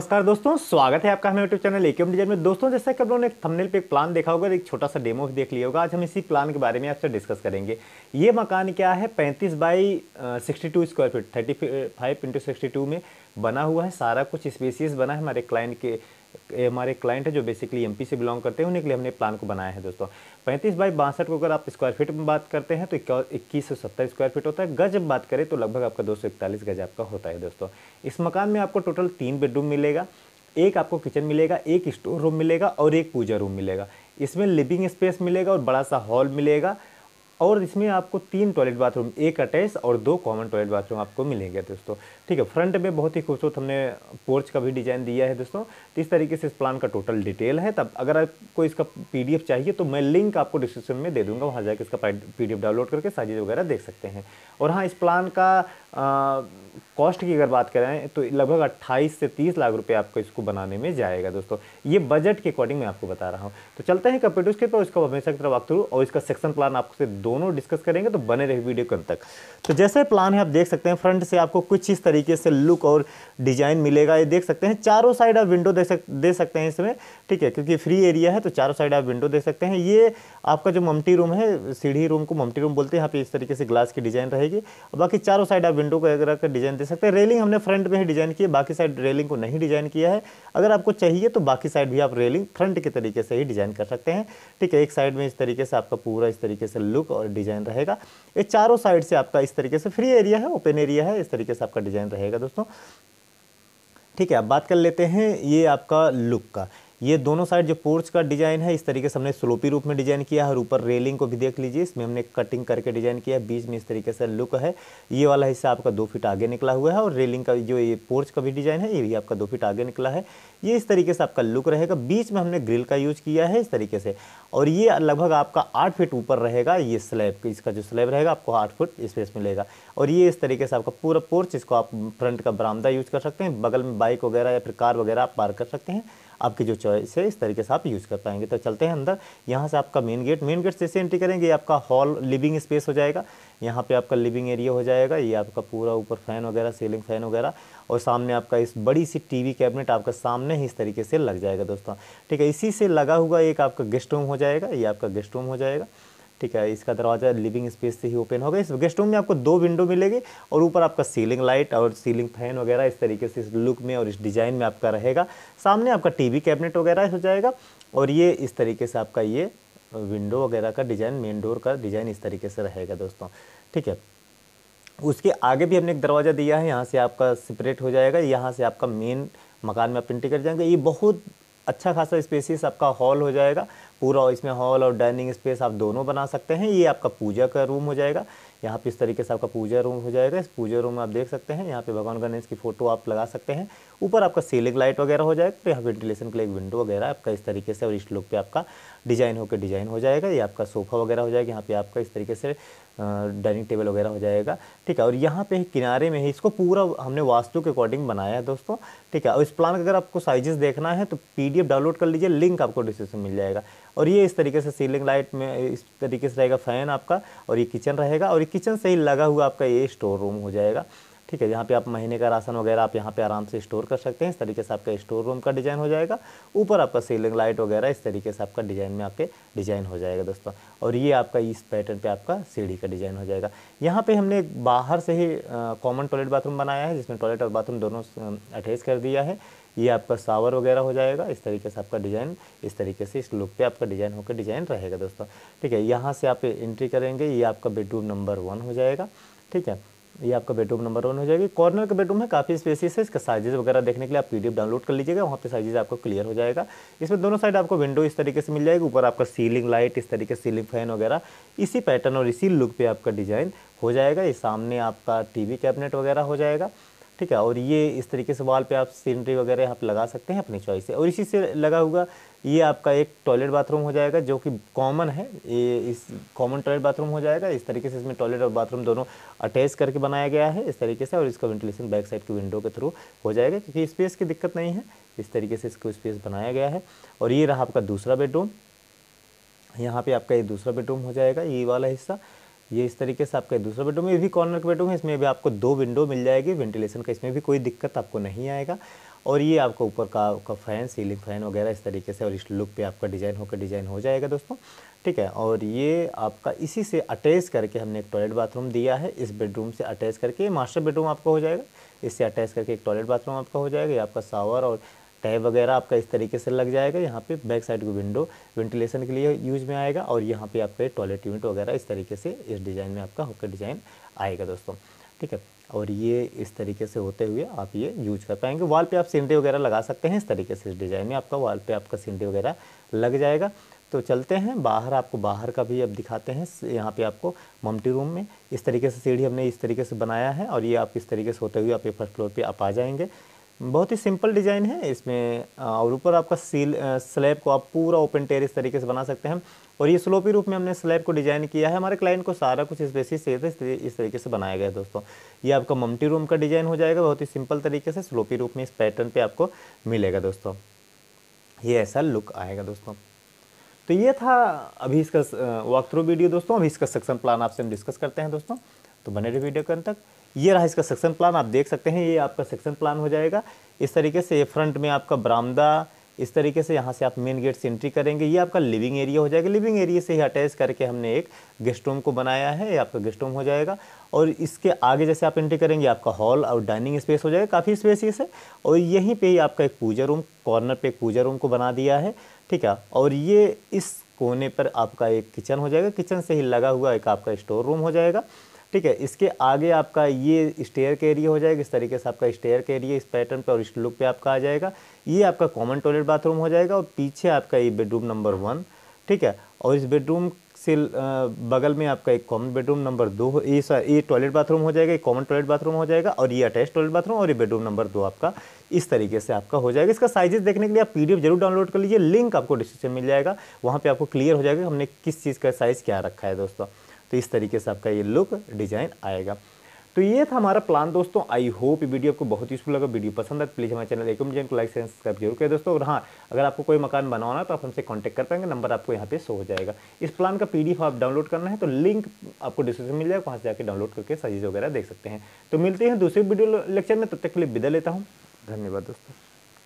नमस्कार दोस्तों स्वागत है आपका हमारे यूट्यूब चैनल एक डिजाइन में दोस्तों जैसा कि आप लोगों ने एक थंबनेल पे एक प्लान देखा होगा एक छोटा सा डेमो भी देख लिया होगा आज हम इसी प्लान के बारे में आपसे डिस्कस करेंगे ये मकान क्या है 35 by 62 square feet 35 five into में बना हुआ है सारा कुछ स्पेसीज बना है हमारे क्लाइंट के हमारे क्लाइंट है जो बेसिकली एमपी से बिलोंग करते हैं उनके लिए हमने प्लान को बनाया है दोस्तों पैंतीस बाई बासठ को अगर आप स्क्वायर फीट में बात करते हैं तो इक्कीस सौ सत्तर स्क्वायर फीट होता है गज जब बात करें तो लगभग आपका दो सौ इकतालीस गज आपका होता है दोस्तों इस मकान में आपको टोटल तीन बेडरूम मिलेगा एक आपको किचन मिलेगा एक स्टोर रूम मिलेगा और एक पूजा रूम मिलेगा इसमें लिविंग स्पेस मिलेगा और बड़ा सा हॉल मिलेगा और इसमें आपको तीन टॉयलेट बाथरूम एक अटैच और दो कॉमन टॉयलेट बाथरूम आपको मिलेंगे दोस्तों ठीक है फ्रंट में बहुत ही खूबसूरत हमने पोर्च का भी डिज़ाइन दिया है दोस्तों तो इस तरीके से इस प्लान का टोटल डिटेल है तब अगर आपको इसका पी चाहिए तो मैं लिंक आपको डिस्क्रिप्शन में दे दूँगा वहाँ जाकर इसका पी डाउनलोड करके साजिज वगैरह देख सकते हैं और हाँ इस प्लान का कॉस्ट की अगर बात करें तो लगभग अट्ठाईस से तीस लाख रुपये आपको इसको बनाने में जाएगा दोस्तों ये बजट के अकॉर्डिंग मैं आपको बता रहा हूँ तो चलते हैं कंप्यूटर स्क्रीन पर उसका हमेशा की तरफ वक्त और इसका सेक्शन प्लान आपसे दो दोनों डिस्कस करेंगे तो बने रहे वीडियो के अंत तक तो जैसे प्लान है आप देख सकते हैं फ्रंट से आपको कुछ इस तरीके से लुक और डिजाइन मिलेगा ये देख सकते हैं चारों साइड आप विंडो दे सक दे सकते हैं इसमें ठीक है क्योंकि फ्री एरिया है तो चारों साइड आप विंडो दे सकते हैं ये आपका जो ममटी रूम है सीढ़ी रूम को ममटी रूम बोलते हैं यहाँ पे इस तरीके से ग्लास की डिजाइन रहेगी बाकी चारों साइड आप विंडो अगर का डिजाइन दे सकते हैं रेलिंग हमने फ्रंट में ही डिजाइन की है बाकी साइड रेलिंग को नहीं डिजाइन किया है अगर आपको चाहिए तो बाकी साइड भी आप रेलिंग फ्रंट के तरीके से ही डिजाइन कर सकते हैं ठीक है एक साइड में इस तरीके से आपका पूरा इस तरीके से लुक और डिज़ाइन रहेगा ये चारों साइड से आपका इस तरीके से फ्री एरिया है ओपन एरिया है इस तरीके से आपका डिज़ाइन रहेगा दोस्तों ठीक है अब बात कर लेते हैं ये आपका लुक का ये दोनों साइड जो पोर्च का डिज़ाइन है इस तरीके से हमने स्लोपी रूप में डिज़ाइन किया है और ऊपर रेलिंग को भी देख लीजिए इसमें हमने कटिंग करके डिज़ाइन किया है बीच में इस तरीके से लुक है ये वाला हिस्सा आपका दो फीट आगे निकला हुआ है और रेलिंग का जो ये पोर्च का भी डिज़ाइन है ये भी आपका दो फीट आगे निकला है ये इस तरीके से आपका लुक रहेगा बीच में हमने ग्रिल का यूज़ किया है इस तरीके से और ये लगभग आपका आठ फीट ऊपर रहेगा ये स्लैब इसका जो स्लैब रहेगा आपको आठ फुट स्पेस मिलेगा और ये इस तरीके से आपका पूरा पोर्च इसको आप फ्रंट का बरामदा यूज़ कर सकते हैं बगल में बाइक वगैरह या फिर कार वगैरह आप पार्क कर सकते हैं आपकी जो चॉइस है इस तरीके से आप यूज़ कर पाएंगे तो चलते हैं अंदर यहाँ से आपका मेन गेट मेन गेट जैसे एंट्री करेंगे आपका हॉल लिविंग स्पेस हो जाएगा यहाँ पे आपका लिविंग एरिया हो जाएगा ये आपका पूरा ऊपर फैन वगैरह सीलिंग फैन वगैरह और सामने आपका इस बड़ी सी टीवी कैबिनेट आपका सामने ही इस तरीके से लग जाएगा दोस्तों ठीक है इसी से लगा हुआ एक आपका गेस्ट रूम हो जाएगा ये आपका गेस्ट रूम हो जाएगा ठीक है इसका दरवाज़ा लिविंग स्पेस से ही ओपन होगा इस गेस्ट रूम में आपको दो विंडो मिलेगी और ऊपर आपका सीलिंग लाइट और सीलिंग फैन वगैरह इस तरीके से इस लुक में और इस डिज़ाइन में आपका रहेगा सामने आपका वी कैबिनेट वगैरह हो जाएगा और ये इस तरीके से आपका ये विंडो वगैरह का डिज़ाइन मेन डोर का डिज़ाइन इस तरीके से रहेगा दोस्तों ठीक है उसके आगे भी हमने एक दरवाज़ा दिया है यहाँ से आपका सेपरेट हो जाएगा यहाँ से आपका मेन मकान में आप एंट्री कर जाएंगे ये बहुत अच्छा खासा स्पेसिस आपका हॉल हो जाएगा पूरा इसमें हॉल और डाइनिंग स्पेस आप दोनों बना सकते हैं ये आपका पूजा का रूम हो जाएगा यहाँ पे इस तरीके से आपका पूजा रूम हो जाएगा इस पूजा रूम में आप देख सकते हैं यहाँ पे भगवान गणेश की फ़ोटो आप लगा सकते हैं ऊपर आपका सीलिंग लाइट वगैरह हो जाएगा यहाँ वेंटिलेशन के लिए एक विंडो वगैरह आपका इस तरीके से और इस लुक पे आपका डिज़ाइन होकर डिज़ाइन हो जाएगा ये आपका सोफ़ा वगैरह हो जाएगा यहाँ पे आपका इस तरीके से डाइनिंग टेबल वगैरह हो जाएगा ठीक है और यहाँ पे किनारे में ही इसको पूरा हमने वास्तु के अकॉर्डिंग बनाया है दोस्तों ठीक है और इस प्लान का अगर आपको साइजेस देखना है तो पीडीएफ डाउनलोड कर लीजिए लिंक आपको डिस्क्रिप्शन मिल जाएगा और ये इस तरीके से सीलिंग लाइट में इस तरीके से रहेगा फ़ैन आपका और ये किचन रहेगा और ये किचन से ही लगा हुआ आपका ये स्टोर रूम हो जाएगा ठीक है यहाँ पे आप महीने का राशन वगैरह आप यहाँ पे आराम से स्टोर कर सकते हैं इस तरीके से आपका स्टोर रूम का डिज़ाइन हो जाएगा ऊपर आपका सीलिंग लाइट वगैरह इस तरीके से आपका डिज़ाइन में आपके डिज़ाइन हो जाएगा दोस्तों और ये आपका इस पैटर्न पे आपका सीढ़ी का डिज़ाइन हो जाएगा यहाँ पे हमने बाहर से ही कॉमन टॉयलेट बाथरूम बनाया है जिसमें टॉयलेट और बाथरूम दोनों अटैच कर दिया है ये आपका सावर वगैरह हो जाएगा इस तरीके से आपका डिज़ाइन इस तरीके से इस लुक पे आपका डिज़ाइन होकर डिज़ाइन रहेगा दोस्तों ठीक है यहाँ से आप एंट्री करेंगे ये आपका बेडरूम नंबर वन हो जाएगा ठीक है ये आपका बेडरूम नंबर वन हो जाएगी कॉर्नर का बेडरूम है काफ़ी स्पेसिस है इसका साइजेस वगैरह देखने के लिए आप पीडीएफ डाउनलोड कर लीजिएगा वहाँ पे साइजेस आपको क्लियर हो जाएगा इसमें दोनों साइड आपको विंडो इस तरीके से मिल जाएगी ऊपर आपका सीलिंग लाइट इस तरीके से सीलिंग फैन वगैरह इसी पैटर्न और इसी लुक पे आपका डिज़ाइन हो जाएगा ये सामने आपका टीवी कैबिनेट वगैरह हो जाएगा ठीक है और ये इस तरीके से वाल पे आप सीनरी वगैरह आप लगा सकते हैं अपनी चॉइस से और इसी से लगा हुआ ये आपका एक टॉयलेट बाथरूम हो जाएगा जो कि कॉमन है ये इस कॉमन टॉयलेट बाथरूम हो जाएगा इस तरीके से इसमें टॉयलेट और बाथरूम दोनों अटैच करके बनाया गया है इस तरीके से और इसका वेंटिलेशन बैक साइड के विंडो के थ्रू हो जाएगा क्योंकि स्पेस की दिक्कत नहीं है इस तरीके से इसको स्पेस बनाया गया है और ये रहा आपका दूसरा बेडरूम यहाँ पर आपका ये दूसरा बेडरूम हो जाएगा ये वाला हिस्सा ये इस तरीके से आपका दूसरा बेडरूम ये भी कॉर्नर का बेडरूम है इसमें भी आपको दो विंडो मिल जाएगी वेंटिलेशन का इसमें भी कोई दिक्कत आपको नहीं आएगा और ये आपका ऊपर का आपका फ़ैन सीलिंग फ़ैन वगैरह इस तरीके से और इस लुक पे आपका डिज़ाइन होकर डिज़ाइन हो जाएगा दोस्तों ठीक है और ये आपका इसी से अटैच करके हमने एक टॉयलेट बाथरूम दिया है इस बेडरूम से अटैच करके मास्टर बेडरूम आपका हो जाएगा इससे अटैच करके एक टॉयलेट बाथरूम आपका हो जाएगा ये आपका सावर और टैब वगैरह आपका इस तरीके से लग जाएगा यहाँ पे बैक साइड को विंडो वेंटिलेशन के लिए यूज में आएगा और यहाँ पे आपका टॉयलेट यूनिट वगैरह इस तरीके से इस डिज़ाइन में आपका होकर डिज़ाइन आएगा दोस्तों ठीक है और ये इस तरीके से होते हुए आप ये यूज कर पाएंगे वाल पे आप सीनरी वगैरह लगा सकते हैं इस तरीके से इस डिज़ाइन में आपका वाल पे आपका सीनरी वगैरह लग जाएगा तो चलते हैं बाहर आपको बाहर का भी अब दिखाते हैं यहाँ पे आपको ममटी रूम में इस तरीके से सीढ़ी हमने इस तरीके से बनाया है और ये आप इस तरीके से होते हुए आप ये फर्स्ट फ्लोर पर आप आ जाएंगे बहुत ही सिंपल डिज़ाइन है इसमें और ऊपर आपका सील स्लैब को आप पूरा ओपन टेरिस तरीके से बना सकते हैं और ये स्लोपी रूप में हमने स्लैब को डिज़ाइन किया है हमारे क्लाइंट को सारा कुछ स्पेसिस इस तरीके से बनाया गया है दोस्तों ये आपका ममटी रूम का डिज़ाइन हो जाएगा बहुत ही सिंपल तरीके से स्लोपी रूप में इस पैटर्न पर आपको मिलेगा दोस्तों ये ऐसा लुक आएगा दोस्तों तो ये था अभी इसका वॉक थ्रू वीडियो दोस्तों अभी इसका सक्सन प्लान आपसे हम डिस्कस करते हैं दोस्तों तो बने रहे वीडियो के अंत तक ये रहा इसका सेक्शन प्लान आप देख सकते हैं ये आपका सेक्शन प्लान हो जाएगा इस तरीके से ये फ्रंट में आपका बरामदा इस तरीके से यहाँ से आप मेन गेट से एंट्री करेंगे ये आपका लिविंग एरिया हो जाएगा लिविंग एरिया से ही अटैच करके हमने एक गेस्ट रूम को बनाया है ये आपका गेस्ट रूम हो जाएगा और इसके आगे जैसे आप एंट्री करेंगे आपका हॉल और डाइनिंग स्पेस हो जाएगा काफ़ी स्पेसियस है और यहीं पे ही आपका एक पूजा रूम कॉर्नर पे एक पूजा रूम को बना दिया है ठीक है और ये इस कोने पर आपका एक किचन हो जाएगा किचन से ही लगा हुआ एक आपका स्टोर रूम हो जाएगा ठीक है इसके आगे आपका ये स्टेयर के एरिया हो जाएगा इस तरीके से आपका स्टेयर के एरिया इस पैटर्न पे और इस लुक पे आपका आ जाएगा ये आपका कॉमन टॉयलेट बाथरूम हो जाएगा और पीछे आपका ये बेडरूम नंबर वन ठीक है और इस बेडरूम से बगल में आपका एक कॉमन बेडरूम नंबर दो ये ये टॉयलेट बाथरूम हो जाएगा एक कॉमन टॉयलेट बाथरूम हो जाएगा और ये अटैच टॉयलेट बाथरूम और ये बेडरूम नंबर दो आपका इस तरीके से आपका हो जाएगा इसका साइजेस देखने के लिए आप पीडीएफ जरूर डाउनलोड कर लीजिए लिंक आपको डिस्क्रिप्शन मिल जाएगा वहाँ पर आपको क्लियर हो जाएगा हमने किस चीज़ का साइज़ क्या रखा है दोस्तों तो इस तरीके से आपका ये लुक डिज़ाइन आएगा तो ये था हमारा प्लान दोस्तों आई होप वीडियो आपको बहुत यूजफुल लगा वीडियो पसंद है प्लीज़ तो हमारे चैनल एक जैन को लाइक सब्सक्राइब जरूर करें दोस्तों और हाँ अगर आपको कोई मकान बनवाना तो आप हमसे कांटेक्ट कर पाएंगे नंबर आपको यहाँ पे शो हो जाएगा इस प्लान का पीडीएफ आप डाउनलोड करना है तो लिंक आपको डिस्क्रिप्शन मिल जाएगा वहाँ से जाकर डाउनलोड करके सजीज वगैरह देख सकते हैं तो मिलते हैं दूसरे वीडियो लेक्चर में तब तक के लिए विदा लेता हूँ धन्यवाद दोस्तों